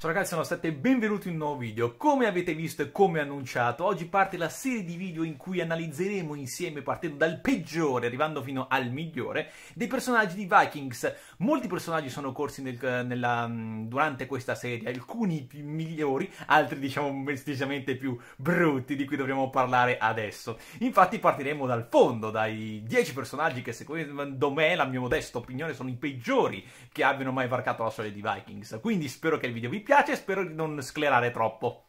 Ciao ragazzi, sono state benvenuti in un nuovo video. Come avete visto e come annunciato, oggi parte la serie di video in cui analizzeremo insieme, partendo dal peggiore, arrivando fino al migliore, dei personaggi di Vikings. Molti personaggi sono corsi nel, nella, mm, durante questa serie, alcuni più migliori, altri diciamo decisamente più brutti, di cui dovremo parlare adesso. Infatti partiremo dal fondo, dai 10 personaggi che secondo me, la mia modesta opinione, sono i peggiori che abbiano mai varcato la storia di Vikings. Quindi spero che il video vi piace e spero di non sclerare troppo.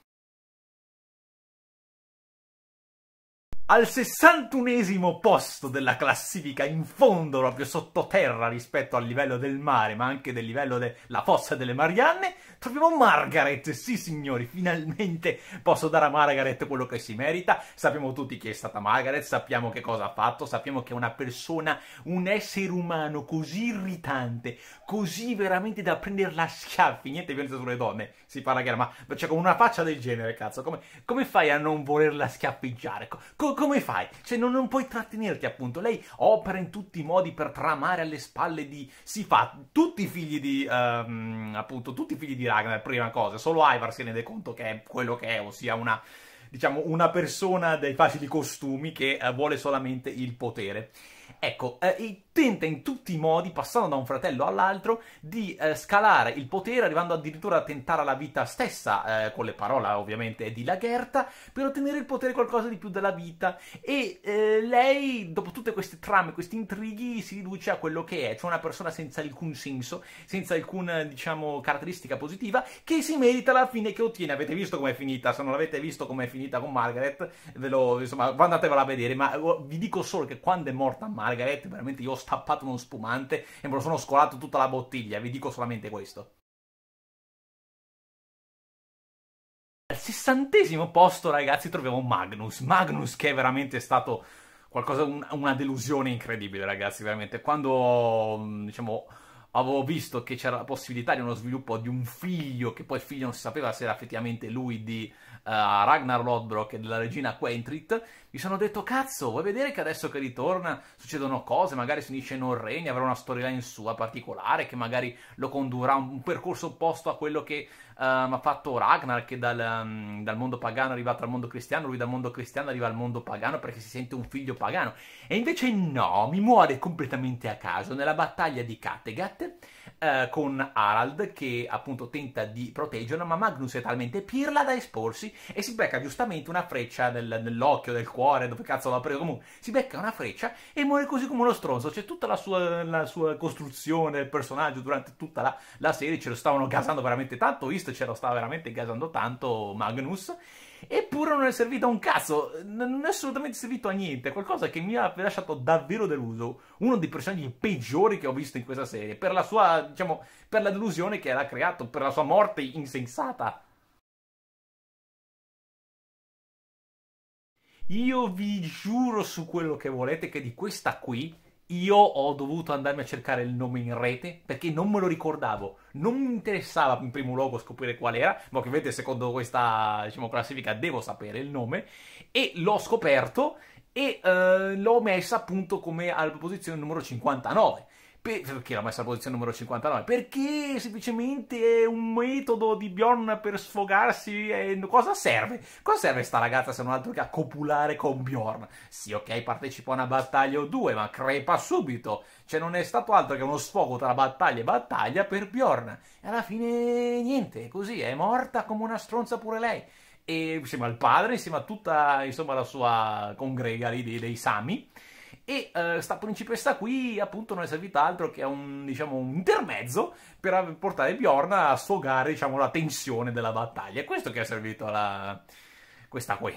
al 61 esimo posto della classifica, in fondo, proprio sottoterra rispetto al livello del mare, ma anche del livello della fossa delle Marianne, troviamo Margaret. Sì, signori, finalmente posso dare a Margaret quello che si merita. Sappiamo tutti chi è stata Margaret, sappiamo che cosa ha fatto, sappiamo che è una persona, un essere umano così irritante, così veramente da prenderla a schiaffi. Niente violenza sulle donne, si parla chiaro, ma cioè, con una faccia del genere, cazzo, come, come fai a non volerla schiaffeggiare? Co come fai? Cioè non, non, puoi trattenerti appunto, lei opera in tutti i modi per tramare alle spalle di si fa, tutti i figli di um, appunto, tutti i figli di Ragnar, prima cosa, solo Ivar si rende conto che è quello che è, ossia una diciamo una persona dai facili costumi che uh, vuole solamente il potere. Ecco, eh, tenta in tutti i modi, passando da un fratello all'altro, di eh, scalare il potere, arrivando addirittura a tentare la vita stessa, eh, con le parole ovviamente di Lagerta, per ottenere il potere qualcosa di più della vita. E eh, lei, dopo tutte queste trame, questi intrighi, si riduce a quello che è, cioè una persona senza alcun senso, senza alcuna, diciamo, caratteristica positiva, che si merita la fine che ottiene. Avete visto com'è finita? Se non l'avete visto com'è finita con Margaret, ve lo, insomma, andatevela a vedere, ma oh, vi dico solo che quando è morta Margaret, Margaret, veramente io ho stappato uno spumante e me lo sono scolato tutta la bottiglia, vi dico solamente questo. Al sessantesimo posto, ragazzi, troviamo Magnus. Magnus che è veramente stato qualcosa, un, una delusione incredibile, ragazzi, veramente. Quando, mm, diciamo avevo visto che c'era la possibilità di uno sviluppo di un figlio, che poi il figlio non si sapeva se era effettivamente lui di uh, Ragnar Lodbrok e della regina Quentrit, mi sono detto, cazzo, vuoi vedere che adesso che ritorna succedono cose, magari si unisce in un regno, avrà una storyline sua particolare, che magari lo condurrà a un percorso opposto a quello che um, ha fatto Ragnar che dal, um, dal, mondo pagano è arrivato al mondo cristiano, lui dal mondo cristiano arriva al mondo pagano perché si sente un figlio pagano. E invece no, mi muore completamente a caso nella battaglia di Kattegat uh, con Harald che appunto tenta di proteggerlo, ma Magnus è talmente pirla da esporsi e si becca giustamente una freccia nel, nell'occhio, del cuore, dove cazzo l'ha preso, comunque si becca una freccia e muore così come uno stronzo, c'è tutta la sua, la sua costruzione del personaggio durante tutta la, la serie, ce lo stavano gasando veramente tanto, visto ce lo stava veramente gasando tanto Magnus, eppure non è servito a un cazzo, non è assolutamente servito a niente, qualcosa che mi ha lasciato davvero deluso, uno dei personaggi peggiori che ho visto in questa serie, per la sua, diciamo, per la delusione che l'ha creato, per la sua morte insensata. Io vi giuro su quello che volete che di questa qui io ho dovuto andarmi a cercare il nome in rete perché non me lo ricordavo. Non mi interessava in primo luogo scoprire qual era, ma ovviamente secondo questa diciamo, classifica devo sapere il nome. E l'ho scoperto e uh, l'ho messa appunto come alla posizione numero 59 perché l'ha messa alla posizione numero 59? Perché semplicemente è un metodo di Bjorn per sfogarsi. E cosa serve? Cosa serve sta ragazza se non altro che a copulare con Bjorn? Sì, ok, partecipa a una battaglia o due, ma crepa subito. Cioè, non è stato altro che uno sfogo tra battaglia e battaglia per Bjorn. E alla fine, niente, è così, è morta come una stronza pure lei. E insieme al padre, insieme a tutta insomma, la sua congrega lì dei, dei Sami e eh, sta principessa qui appunto non è servita altro che un, diciamo, un intermezzo per portare Bjorn a sfogare diciamo, la tensione della battaglia. È questo che è servito alla... questa qui.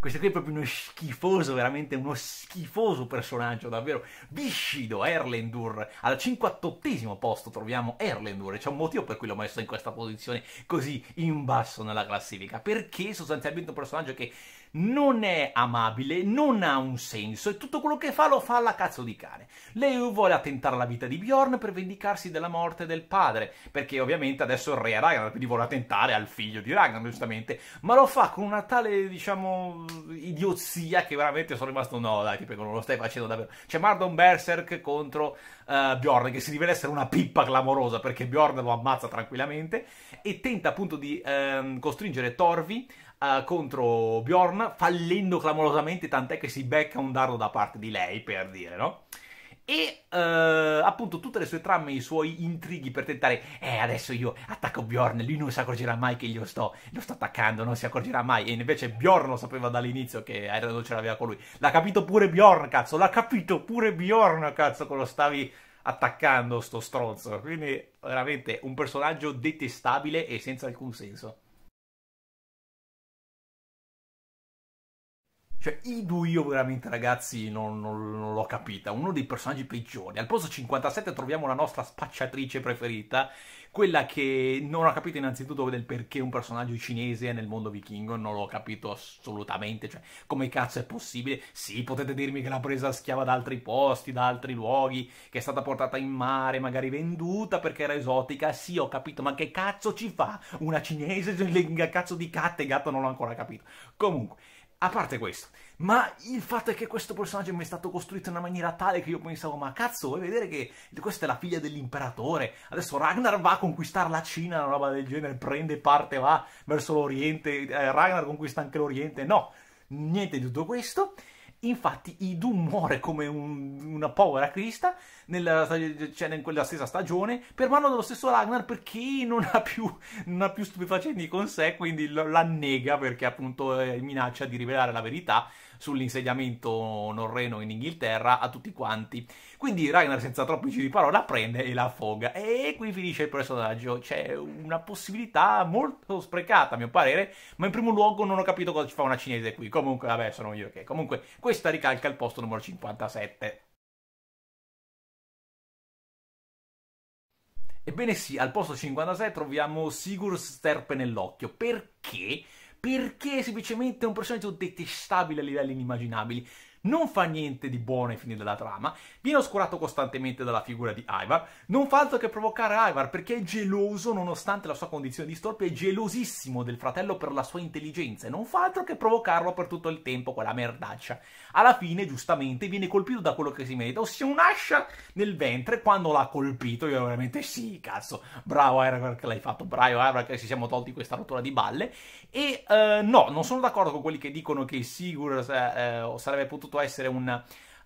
Questo qui è proprio uno schifoso, veramente uno schifoso personaggio, davvero. Viscido, Erlendur. Al 58 posto troviamo Erlendur e c'è un motivo per cui l'ho messo in questa posizione così in basso nella classifica. Perché sostanzialmente un personaggio che non è amabile, non ha un senso e tutto quello che fa lo fa alla cazzo di cane. Lei vuole attentare alla vita di Bjorn per vendicarsi della morte del padre, perché ovviamente adesso il re è Ragnar, quindi vuole attentare al figlio di Ragnar, giustamente, ma lo fa con una tale, diciamo, idiozia che veramente sono rimasto no, dai, ti prego, non lo stai facendo davvero. C'è Mardon Berserk contro uh, Bjorn, che si rivela essere una pippa clamorosa, perché Bjorn lo ammazza tranquillamente, e tenta appunto di um, costringere Torvi eh, contro Bjorn, fallendo clamorosamente, tant'è che si becca un dardo da parte di lei, per dire, no? e uh, appunto tutte le sue tramme, i suoi intrighi per tentare, eh adesso io attacco Bjorn, lui non si accorgerà mai che io sto, lo sto attaccando, non si accorgerà mai, e invece Bjorn lo sapeva dall'inizio che non ce l'aveva con lui, l'ha capito pure Bjorn cazzo, l'ha capito pure Bjorn cazzo che lo stavi attaccando sto stronzo, quindi veramente un personaggio detestabile e senza alcun senso. Cioè, Idu io veramente, ragazzi, non, non, non l'ho capita. Uno dei personaggi peggiori. Al posto 57 troviamo la nostra spacciatrice preferita, quella che non ho capito innanzitutto del perché un personaggio cinese è nel mondo vichingo, non l'ho capito assolutamente, cioè, come cazzo è possibile? Sì, potete dirmi che l'ha presa schiava da altri posti, da altri luoghi, che è stata portata in mare, magari venduta perché era esotica, sì, ho capito, ma che cazzo ci fa una cinese? Cioè, cazzo di catte, gatto non l'ho ancora capito. Comunque, a parte questo, ma il fatto è che questo personaggio mi è stato costruito in una maniera tale che io pensavo, ma cazzo, vuoi vedere che questa è la figlia dell'imperatore, adesso Ragnar va a conquistare la Cina, una roba del genere, prende parte, va verso l'Oriente, eh, Ragnar conquista anche l'Oriente, no, niente di tutto questo, Infatti, Idu muore come un, una povera crista nella, cioè in quella stessa stagione per mano dello stesso Ragnar perché non ha più, non ha più stupefacenti con sé, quindi l'annega perché appunto eh, minaccia di rivelare la verità sull'insediamento norreno in Inghilterra a tutti quanti. Quindi Ragnar senza troppi giri di parola prende e la foga. e qui finisce il personaggio. C'è una possibilità molto sprecata a mio parere, ma in primo luogo non ho capito cosa ci fa una cinese qui. Comunque, vabbè, sono io che. Comunque, questa ricalca il posto numero 57. Ebbene sì, al posto 56 troviamo Sigur Sterpe nell'occhio. Perché? perché semplicemente è un personaggio detestabile a livelli inimmaginabili non fa niente di buono ai fini della trama, viene oscurato costantemente dalla figura di Ivar, non fa altro che provocare Ivar perché è geloso nonostante la sua condizione di storpio, è gelosissimo del fratello per la sua intelligenza e non fa altro che provocarlo per tutto il tempo, quella merdaccia. Alla fine, giustamente, viene colpito da quello che si merita, ossia un'ascia nel ventre quando l'ha colpito, io veramente sì, cazzo, bravo Ivar che l'hai fatto, bravo Ivar che ci siamo tolti questa rottura di balle e uh, no, non sono d'accordo con quelli che dicono che Sigur uh, eh, eh, sarebbe potuto potuto essere un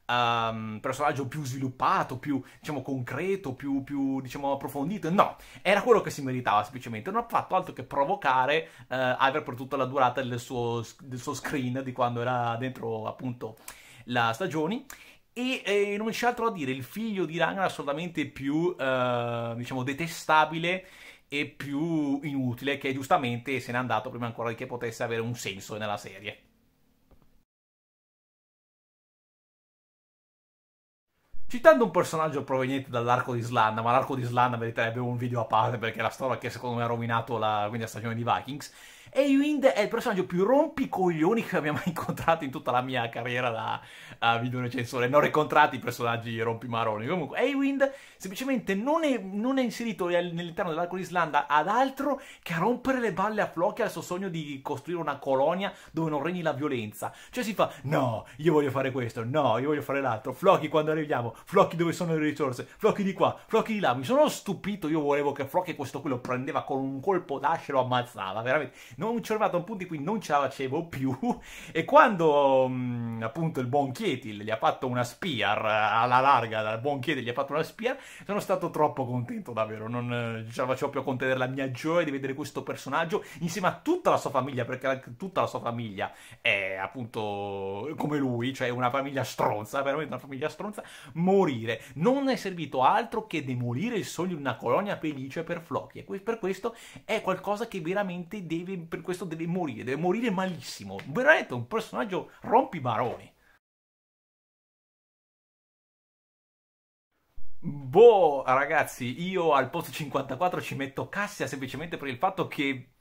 um, personaggio più sviluppato, più diciamo concreto, più, più diciamo approfondito. No, era quello che si meritava semplicemente. Non ha fatto altro che provocare uh, Iver per tutta la durata del suo, del suo screen di quando era dentro appunto la stagione. E eh, non c'è altro da dire, il figlio di Ragnar è assolutamente più, eh, diciamo, detestabile e più inutile, che giustamente se n'è andato prima ancora di che potesse avere un senso nella serie. Citando un personaggio proveniente dall'arco di Slanna, ma l'arco di Slanna meriterebbe un video a parte perché è la storia che secondo me ha rovinato la quinta stagione di Vikings, e è il personaggio più rompicoglioni che abbia mai incontrato in tutta la mia carriera da uh, recensore. Non ho incontrato i personaggi rompimaroni. Comunque, Ewind semplicemente non è, non è inserito nell'interno dell'arco Islanda ad altro che a rompere le balle a Floki al suo sogno di costruire una colonia dove non regni la violenza. Cioè si fa, no, io voglio fare questo, no, io voglio fare l'altro. Floki quando arriviamo, Floki dove sono le risorse, Floki di qua, Floki di là. Mi sono stupito, io volevo che Floki questo qui lo prendeva con un colpo d'asce e lo ammazzava, veramente non ci arrivato a un punto in cui non ce la facevo più e quando mh, mm, appunto il buon Chietil gli ha fatto una spear alla larga, dal buon Chietil gli ha fatto una spear, sono stato troppo contento davvero, non eh, ce la facevo più a contenere la mia gioia di vedere questo personaggio insieme a tutta la sua famiglia, perché tutta la sua famiglia è appunto come lui, cioè una famiglia stronza, veramente una famiglia stronza, morire. Non è servito altro che demolire il sogno di una colonia felice per Floki e per questo è qualcosa che veramente deve per questo deve morire, deve morire malissimo. Veramente un personaggio rompibaroni. Boh, ragazzi, io al posto 54 ci metto Cassia semplicemente per il fatto che...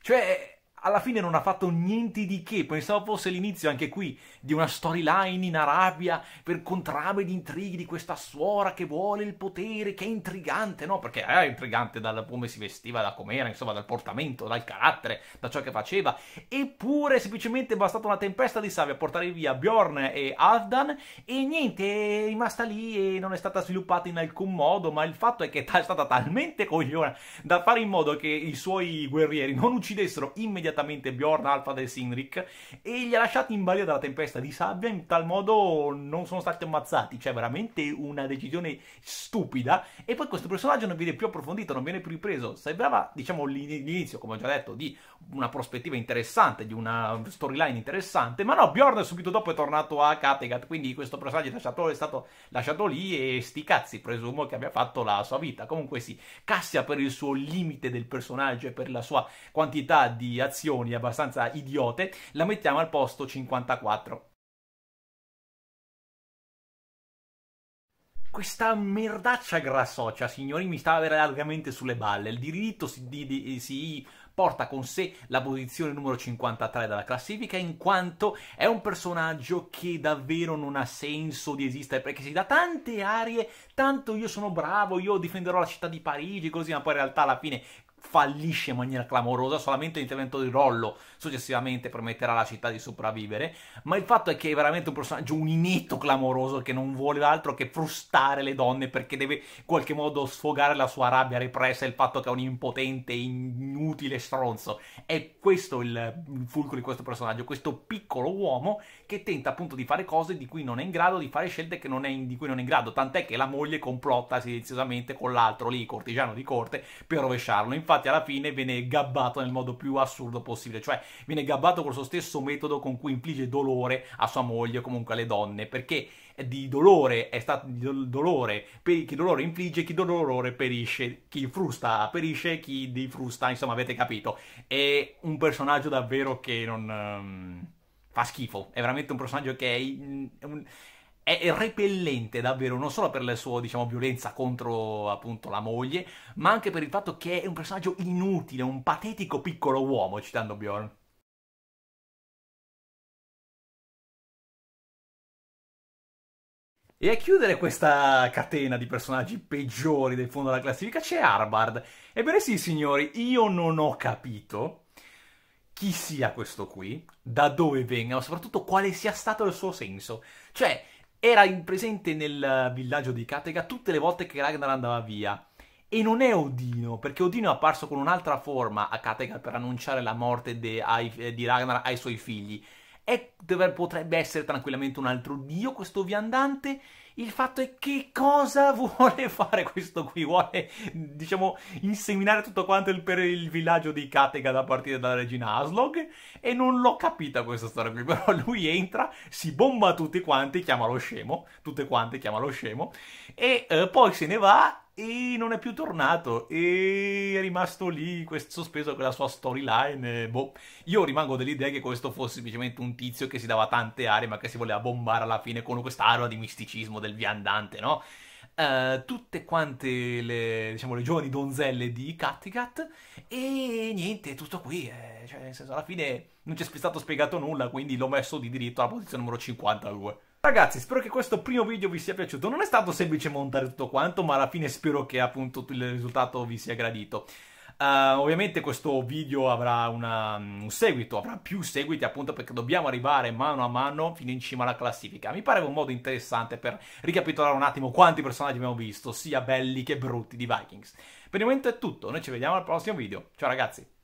Cioè, alla fine non ha fatto niente di che, pensavo fosse l'inizio anche qui di una storyline in Arabia per contrame di intrighi di questa suora che vuole il potere, che è intrigante, no? Perché era intrigante dal come si vestiva, da com'era, insomma, dal portamento, dal carattere, da ciò che faceva. Eppure semplicemente è bastata una tempesta di sabbia a portare via Bjorn e Aldan e niente, è rimasta lì e non è stata sviluppata in alcun modo, ma il fatto è che è stata talmente cogliona da fare in modo che i suoi guerrieri non uccidessero immediatamente immediatamente Bjorn Alfred e Sinric e li ha lasciati in balia dalla tempesta di sabbia, in tal modo non sono stati ammazzati, cioè veramente una decisione stupida e poi questo personaggio non viene più approfondito, non viene più ripreso, sembrava diciamo l'inizio, come ho già detto, di una prospettiva interessante, di una storyline interessante, ma no, Bjorn subito dopo è tornato a Kattegat, quindi questo personaggio è, lasciato, è stato lasciato lì e sti cazzi, presumo che abbia fatto la sua vita, comunque sì, Cassia per il suo limite del personaggio e per la sua quantità di azione spiegazioni abbastanza idiote, la mettiamo al posto 54. questa merdaccia grassoccia, signori, mi stava largamente sulle balle. Il diritto si, di, di, si, porta con sé la posizione numero 53 della classifica, in quanto è un personaggio che davvero non ha senso di esistere, perché si dà tante arie, tanto io sono bravo, io difenderò la città di Parigi, così, ma poi in realtà alla fine fallisce in maniera clamorosa, solamente l'intervento di Rollo successivamente permetterà alla città di sopravvivere, ma il fatto è che è veramente un personaggio, un inetto clamoroso che non vuole altro che frustare le donne perché deve in qualche modo sfogare la sua rabbia repressa e il fatto che è un impotente, inutile stronzo. È questo il, fulcro di questo personaggio, questo piccolo uomo che tenta appunto di fare cose di cui non è in grado, di fare scelte in, di cui non è in grado, tant'è che la moglie complotta silenziosamente con l'altro lì, cortigiano di corte, per rovesciarlo. In infatti alla fine viene gabbato nel modo più assurdo possibile, cioè viene gabbato col suo stesso metodo con cui infligge dolore a sua moglie o comunque alle donne, perché di dolore è stato di dolore per chi dolore infligge, chi dolore perisce, chi frusta perisce, chi di frusta, insomma avete capito. È un personaggio davvero che non... Um, fa schifo, è veramente un personaggio che è... Un, è repellente davvero, non solo per la sua, diciamo, violenza contro appunto la moglie, ma anche per il fatto che è un personaggio inutile, un patetico piccolo uomo, citando Bjorn. E a chiudere questa catena di personaggi peggiori del fondo della classifica c'è Harbard. Ebbene sì, signori, io non ho capito chi sia questo qui, da dove venga, ma soprattutto quale sia stato il suo senso. Cioè, era presente nel villaggio di Kattegat tutte le volte che Ragnar andava via. E non è Odino, perché Odino è apparso con un'altra forma a Kattegat per annunciare la morte de, ai, eh, di Ragnar ai suoi figli. E potrebbe essere tranquillamente un altro dio questo viandante il fatto è che cosa vuole fare questo qui? Vuole, diciamo, inseminare tutto quanto il, per il villaggio di Katega a partire dalla regina Aslog? E non l'ho capita questa storia qui, però lui entra, si bomba tutti quanti, chiama lo scemo, tutte quante chiama lo scemo, e eh, poi se ne va e non è più tornato e è rimasto lì questo sospeso con la sua storyline. Boh, io rimango dell'idea che questo fosse semplicemente un tizio che si dava tante aree ma che si voleva bombare alla fine con questa arma di misticismo del viandante, no? Uh, tutte quante le, diciamo, le giovani donzelle di Kattegat e niente, tutto qui, eh. cioè, nel senso alla fine non c'è stato spiegato nulla, quindi l'ho messo di diritto alla posizione numero 52. Ragazzi, spero che questo primo video vi sia piaciuto. Non è stato semplice montare tutto quanto, ma alla fine spero che appunto il risultato vi sia gradito. Uh, ovviamente questo video avrà una, mm, un seguito, avrà più seguiti appunto perché dobbiamo arrivare mano a mano fino in cima alla classifica. Mi pare un modo interessante per ricapitolare un attimo quanti personaggi abbiamo visto, sia belli che brutti di Vikings. Per il momento è tutto, noi ci vediamo al prossimo video. Ciao ragazzi!